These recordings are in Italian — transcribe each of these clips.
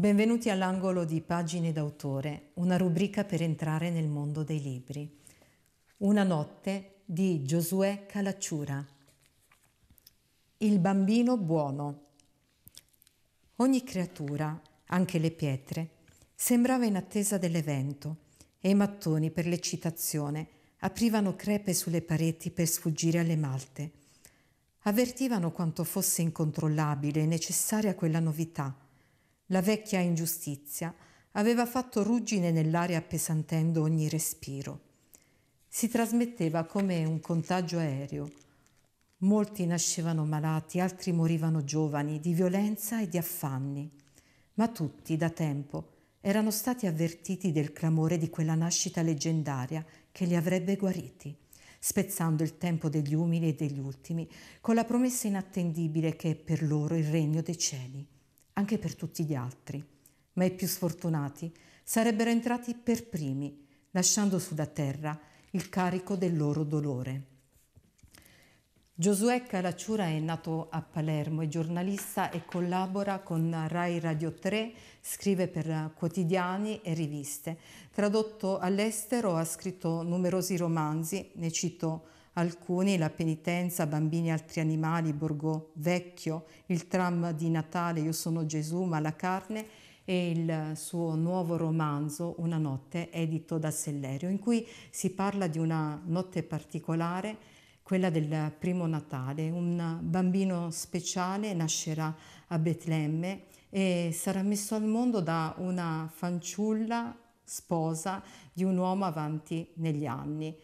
Benvenuti all'angolo di Pagine d'autore, una rubrica per entrare nel mondo dei libri. Una notte di Giosuè Calacciura. Il bambino buono. Ogni creatura, anche le pietre, sembrava in attesa dell'evento e i mattoni per l'eccitazione aprivano crepe sulle pareti per sfuggire alle malte. Avvertivano quanto fosse incontrollabile e necessaria quella novità la vecchia ingiustizia aveva fatto ruggine nell'aria appesantendo ogni respiro. Si trasmetteva come un contagio aereo. Molti nascevano malati, altri morivano giovani di violenza e di affanni, ma tutti da tempo erano stati avvertiti del clamore di quella nascita leggendaria che li avrebbe guariti, spezzando il tempo degli umili e degli ultimi, con la promessa inattendibile che è per loro il regno dei cieli anche per tutti gli altri, ma i più sfortunati sarebbero entrati per primi, lasciando su da terra il carico del loro dolore. Giosuè Caracciura è nato a Palermo, è giornalista e collabora con Rai Radio 3, scrive per quotidiani e riviste. Tradotto all'estero ha scritto numerosi romanzi, ne cito alcuni la penitenza, bambini e altri animali, Borgo Vecchio, il tram di Natale, Io sono Gesù, ma la carne e il suo nuovo romanzo Una notte edito da Sellerio, in cui si parla di una notte particolare, quella del primo Natale. Un bambino speciale nascerà a Betlemme e sarà messo al mondo da una fanciulla sposa di un uomo avanti negli anni.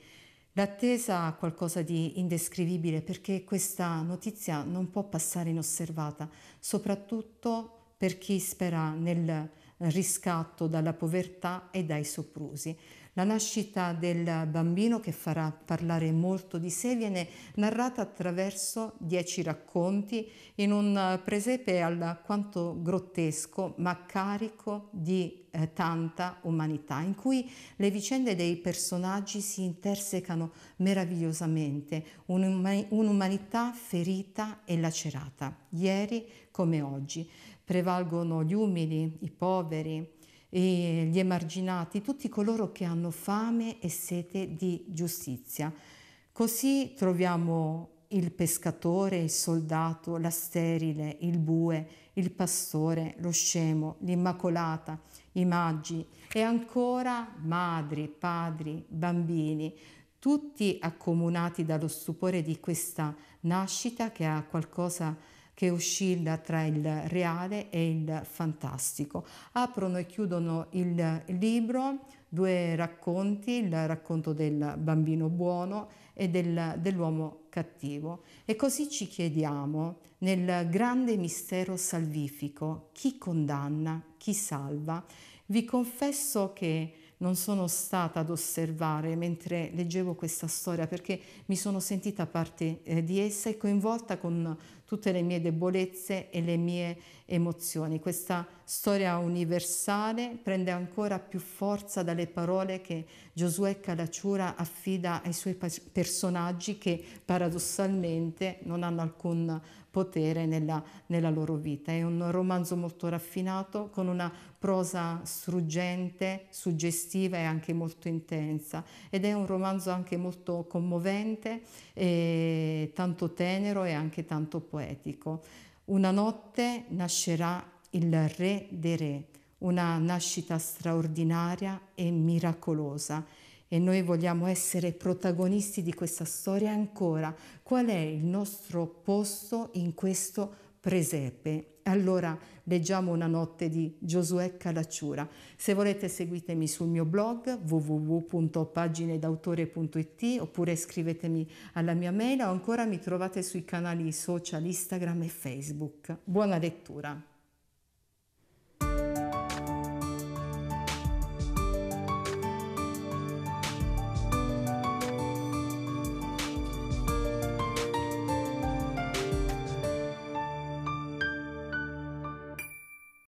L'attesa ha qualcosa di indescrivibile perché questa notizia non può passare inosservata, soprattutto per chi spera nel riscatto dalla povertà e dai soprusi. La nascita del bambino, che farà parlare molto di sé, viene narrata attraverso dieci racconti in un presepe alquanto grottesco ma carico di eh, tanta umanità, in cui le vicende dei personaggi si intersecano meravigliosamente, un'umanità ferita e lacerata, ieri come oggi. Prevalgono gli umili, i poveri, gli emarginati, tutti coloro che hanno fame e sete di giustizia. Così troviamo il pescatore, il soldato, la sterile, il bue, il pastore, lo scemo, l'immacolata, i maggi e ancora madri, padri, bambini, tutti accomunati dallo stupore di questa nascita che ha qualcosa che oscilla tra il reale e il fantastico. Aprono e chiudono il libro due racconti, il racconto del bambino buono e del, dell'uomo cattivo. E così ci chiediamo, nel grande mistero salvifico, chi condanna, chi salva. Vi confesso che non sono stata ad osservare mentre leggevo questa storia perché mi sono sentita parte eh, di essa e coinvolta con tutte le mie debolezze e le mie emozioni. Questa storia universale prende ancora più forza dalle parole che Giosuè Calacciura affida ai suoi personaggi che paradossalmente non hanno alcun potere nella, nella loro vita. È un romanzo molto raffinato con una prosa struggente, suggestiva e anche molto intensa ed è un romanzo anche molto commovente, eh, tanto tenero e anche tanto potente poetico. Una notte nascerà il Re dei Re, una nascita straordinaria e miracolosa e noi vogliamo essere protagonisti di questa storia ancora. Qual è il nostro posto in questo presepe? Allora leggiamo una notte di Giosuè Calacciura. Se volete seguitemi sul mio blog www.paginedautore.it oppure scrivetemi alla mia mail o ancora mi trovate sui canali social Instagram e Facebook. Buona lettura!